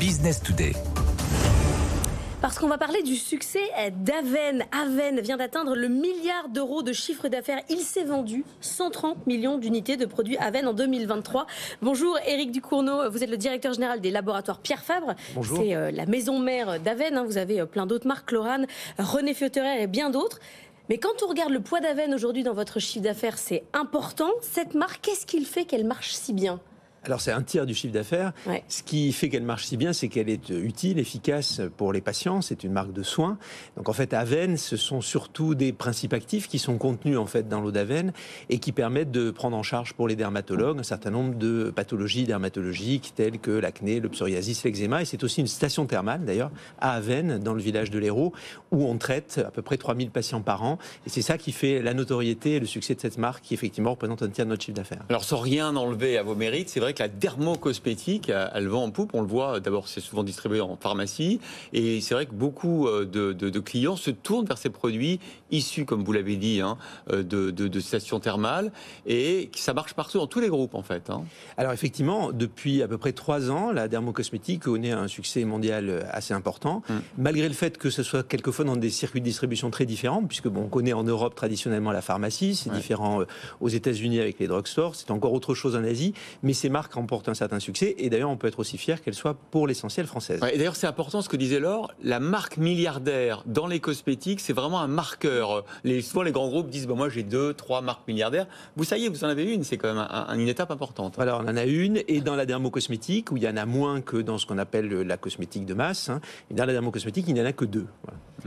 Business Today. Parce qu'on va parler du succès d'Aven. Aven vient d'atteindre le milliard d'euros de chiffre d'affaires. Il s'est vendu 130 millions d'unités de produits Aven en 2023. Bonjour Éric Ducourneau, vous êtes le directeur général des laboratoires Pierre Fabre. C'est euh, la maison mère d'Aven. Hein. Vous avez euh, plein d'autres marques, Lorane, René Fiotterer et bien d'autres. Mais quand on regarde le poids d'Aven aujourd'hui dans votre chiffre d'affaires, c'est important. Cette marque, qu'est-ce qu'il fait qu'elle marche si bien alors c'est un tiers du chiffre d'affaires. Ce qui fait qu'elle marche si bien, c'est qu'elle est euh, utile, efficace pour les patients. C'est une marque de soins. Donc en fait, Aven, ce sont surtout des principes actifs qui sont contenus en fait dans l'eau d'Aven et qui permettent de prendre en charge pour les dermatologues un certain nombre de pathologies dermatologiques telles que l'acné, le psoriasis, l'eczéma. Et c'est aussi une station thermale d'ailleurs à Aven, dans le village de l'Hérault, où on traite à peu près 3000 patients par an. Et c'est ça qui fait la notoriété et le succès de cette marque qui effectivement représente un tiers de notre chiffre d'affaires. Alors sans rien enlever à vos mérites, c'est vrai que la dermocosmétique, euh, elle vend en poupe. On le voit, euh, d'abord, c'est souvent distribué en pharmacie. Et c'est vrai que beaucoup euh, de, clients se tournent vers ces produits issus, comme vous l'avez dit, hein, de, stations thermales. Et ça marche partout, dans tous les groupes, en fait. Hein. Alors, effectivement, depuis à peu près trois ans, la dermocosmétique connaît un succès mondial assez important. Hum. Malgré le fait que ce soit quelquefois dans des circuits de distribution très différents, puisque bon, on connaît en Europe traditionnellement la pharmacie, c'est différent aux États-Unis avec les drugstores, c'est encore autre chose en Asie. Mais c'est marque remporte un certain succès. Et d'ailleurs, on peut être aussi fier qu'elle soit pour l'essentiel française. et d'ailleurs, c'est important ce que disait Laure. La marque milliardaire dans les cosmétiques, c'est vraiment un marqueur. Les, souvent, les grands groupes disent bon, bah, moi, j'ai deux, trois marques milliardaires. Vous savez, vous en avez une. C'est quand même une étape importante. Alors, on en a une. Et dans la dermocosmétique, où il y en a moins que dans ce qu'on appelle la cosmétique de masse, et hein, dans la dermocosmétique, il n'y en a que deux.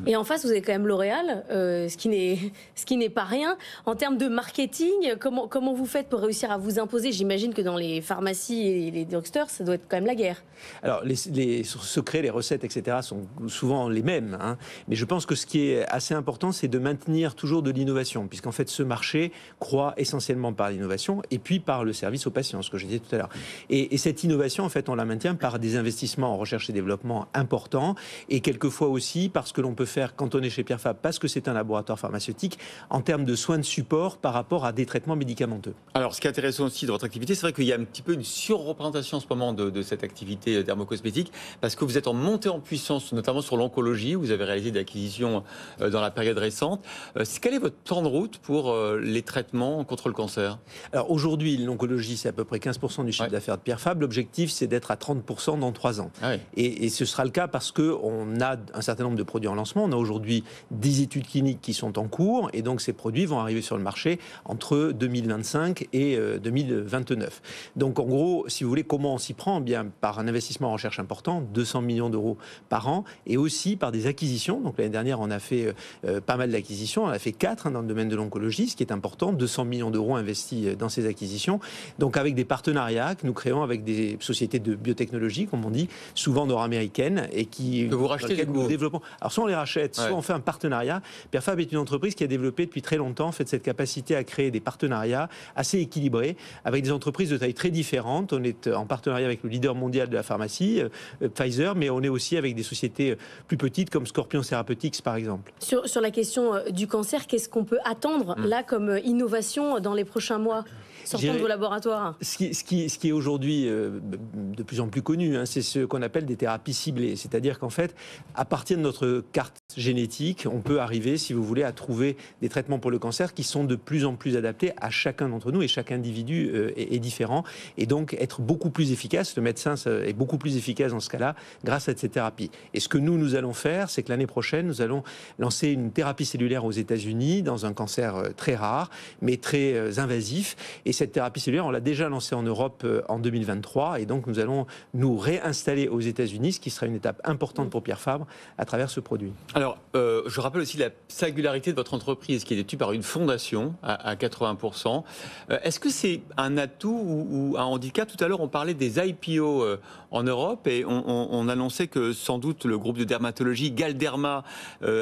Et en face, vous avez quand même L'Oréal, euh, ce qui n'est ce qui n'est pas rien. En termes de marketing, comment comment vous faites pour réussir à vous imposer J'imagine que dans les pharmacies et les drugstores, ça doit être quand même la guerre. Alors les, secrets, les recettes, etc. sont souvent les mêmes. Hein. Mais je pense que ce qui est assez important, c'est de maintenir toujours de l'innovation, puisqu'en fait, ce marché croît essentiellement par l'innovation et puis par le service aux patients, ce que je disais tout à l'heure. Et, et cette innovation, en fait, on la maintient par des investissements en recherche et développement importants et quelquefois aussi parce que l'on peut faire quand on est chez Pierre Fab, parce que c'est un laboratoire pharmaceutique, en termes de soins de support par rapport à des traitements médicamenteux. Alors, ce qui est intéressant aussi de votre activité, c'est vrai qu'il y a un petit peu une surreprésentation en ce moment de, cette activité dermocosmétique, parce que vous êtes en montée en puissance, notamment sur l'oncologie, vous avez réalisé des acquisitions euh, dans la période récente. Euh, quel est votre temps de route pour euh, les traitements contre le cancer Alors, aujourd'hui, l'oncologie, c'est à peu près 15% du chiffre d'affaires de Pierre Fab. L'objectif, c'est d'être à 30% dans 3 ans. Ah et, et, ce sera le cas parce que on a un certain nombre de produits en lancement on a aujourd'hui 10 études cliniques qui sont en cours et donc ces produits vont arriver sur le marché entre 2025 et 2029. Euh, donc en gros, si vous voulez, comment on s'y prend eh Bien par un investissement en recherche important, 200 millions d'euros par an, et aussi par des acquisitions. Donc l'année dernière, on a fait euh, euh, pas mal d'acquisitions. On a fait 4 hein, dans le domaine de l'oncologie, ce qui est important. 200 millions d'euros investis dans ces acquisitions. Donc avec des partenariats que nous créons avec des sociétés de biotechnologie, comme on dit, souvent nord-américaines, et qui que vous rachetez des nous développons. Alors soit on les soit on fait un partenariat. Perfab est une entreprise qui a développé depuis très longtemps cette capacité à créer des partenariats assez équilibrés avec des entreprises de taille très différente. On est euh, en partenariat avec le leader mondial de la pharmacie, euh, euh, Pfizer, mais on est aussi avec des sociétés plus petites comme Scorpion Therapeutics, par exemple. Sur, la question du cancer, qu'est-ce qu'on peut attendre mm. là comme innovation dans les prochains mois sortant de vos laboratoires. Ce qui, ce qui, est aujourd'hui euh, de plus en plus connu, hein, c'est ce qu'on appelle des thérapies ciblées. C'est-à-dire qu'en fait, à partir de notre carte génétique, on peut arriver, si vous voulez, à trouver des traitements pour le cancer qui sont de plus en plus adaptés à chacun d'entre nous et chaque individu euh, est, différent. Et donc, être beaucoup plus efficace, le médecin est beaucoup plus efficace dans ce cas-là grâce à ces thérapies Et ce que nous, nous allons faire, c'est que l'année prochaine, nous allons lancer une thérapie cellulaire aux États-Unis dans un cancer euh, très rare, mais très invasif. Et cette thérapie cellulaire, on l'a déjà lancée en Europe euh, en 2023. Et donc, nous allons nous réinstaller aux États-Unis, ce qui sera une étape importante pour Pierre Fabre à travers ce produit. Alors, euh, je rappelle aussi la singularité de votre entreprise qui est détenue par une fondation à, 80%. Euh, est-ce que c'est un atout ou, un handicap Tout à l'heure, on parlait des IPO en Europe et on, on, annonçait que sans doute le groupe de dermatologie Galderma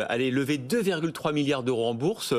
allait lever 2,3 milliards d'euros en bourse,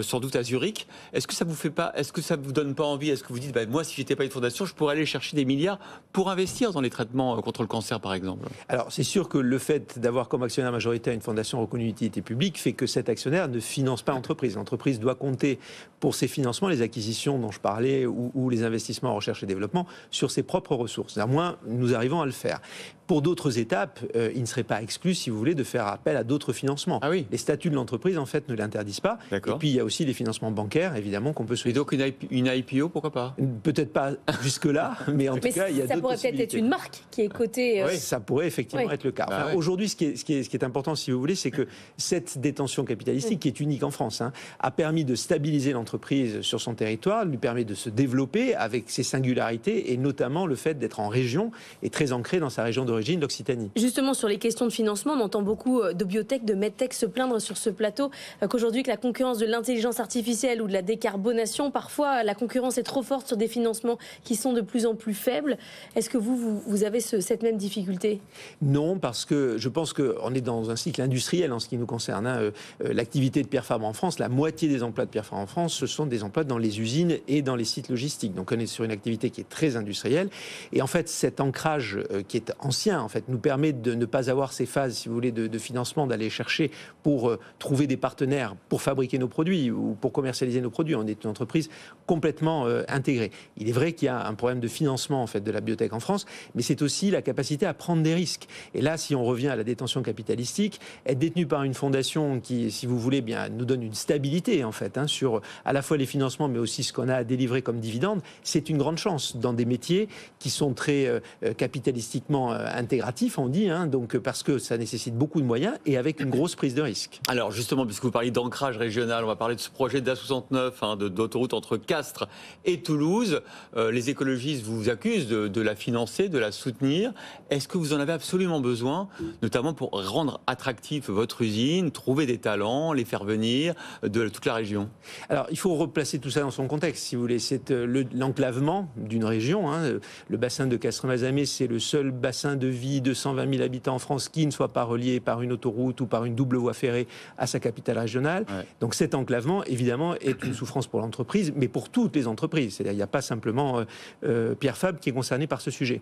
sans doute à Zurich. Est-ce que ça vous fait pas Est-ce que ça vous donne pas envie, est-ce que vous dites, ben, moi, si j'étais pas une fondation, je pourrais aller chercher des milliards pour investir dans les traitements euh, contre le cancer, par exemple Alors, c'est sûr que le fait d'avoir comme actionnaire majoritaire une fondation reconnue d'utilité publique fait que cet actionnaire ne finance pas l'entreprise. L'entreprise doit compter pour ses financements les acquisitions dont je parlais ou, ou les investissements en recherche et développement sur ses propres ressources. À moins, nous arrivons à le faire. Pour d'autres étapes, euh, il ne serait pas exclu, si vous voulez, de faire appel à d'autres financements. Ah oui. Les statuts de l'entreprise, en fait, ne l'interdisent pas. Et puis, il y a aussi les financements bancaires, évidemment, qu'on peut souhaiter. Et donc, une, IPO, pourquoi pas Peut-être pas jusque-là, mais en tout cas, il y a Ça pourrait peut-être être une marque qui est cotée. Euh, oui, ça pourrait effectivement être le cas. Bah aujourd'hui, ce, qui est important, si vous voulez, c'est que cette détention capitalistique, qui est unique en France, hein, a permis de stabiliser l'entreprise sur son territoire, lui permet de se développer avec ses singularités, et notamment le fait d'être en région et très ancré dans sa région de d'origine, l'Occitanie. Justement, sur les questions de financement, on entend beaucoup euh, de biotech, de medtech se plaindre sur ce plateau euh, qu'aujourd'hui, que la concurrence de l'intelligence artificielle ou de la décarbonation, parfois, euh, la concurrence est trop forte sur des financements qui sont de plus en plus faibles. Est-ce que vous, vous, avez cette même difficulté Non, parce que je pense qu'on est dans un cycle industriel en ce qui nous concerne. Hein. L'activité de Pierre Fabre en France, la moitié des emplois de Pierre Fabre en France, ce sont des emplois dans les usines et dans les sites logistiques. Donc on est sur une activité qui est très industrielle. Et en fait, cet ancrage qui est ancien, en fait, nous permet de ne pas avoir ces phases, si vous voulez, de, financement, d'aller chercher pour euh, trouver des partenaires pour fabriquer nos produits ou pour commercialiser nos produits. On est une entreprise complètement euh, intégrée. Il est vrai qu'il y a un problème de financement, en fait, de la biotech en France, mais c'est aussi la capacité à prendre des risques. Et là, si on revient à la détention capitalistique, être détenu par une fondation qui, si vous voulez, bien, nous donne une stabilité, en fait, hein, sur à la fois les financements, mais aussi ce qu'on a à délivrer comme dividendes, c'est une grande chance dans des métiers qui sont très euh, capitalistiquement intégratif, on dit, hein, donc, parce que ça nécessite beaucoup de moyens et avec une grosse prise de risque. Alors justement, puisque vous parlez d'ancrage régional, on va parler de ce projet d'A69, hein, d'autoroute entre Castres et Toulouse. Euh, les écologistes vous accusent de, la financer, de la soutenir. Est-ce que vous en avez absolument besoin, notamment pour rendre attractif votre usine, trouver des talents, les faire venir euh, de toute la région Alors il faut replacer tout ça dans son contexte, si vous voulez. C'est euh, l'enclavement d'une région. Hein, le bassin de castres mazamé c'est le seul bassin de de vie de 120 000 habitants en France qui ne soit pas relié par une autoroute ou par une double voie ferrée à sa capitale régionale. Donc cet enclavement, évidemment, est une souffrance pour l'entreprise, mais pour toutes les entreprises. C'est-à-dire, il n'y a pas simplement euh, euh, Pierre Fabre qui est concerné par ce sujet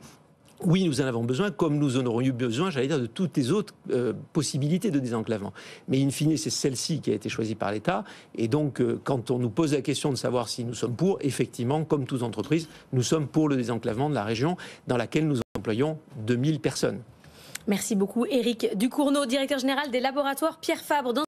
oui, nous en avons besoin, comme nous en aurions eu besoin, j'allais dire, de toutes les autres euh, possibilités de désenclavement. Mais in fine, c'est celle-ci qui a été choisie par l'État. Et donc, euh, quand on nous pose la question de savoir si nous sommes pour, effectivement, comme toute entreprises, nous sommes pour le désenclavement de la région dans laquelle nous employons 2000 personnes. Merci beaucoup, Éric Ducourneau, directeur général des laboratoires Pierre Fabre.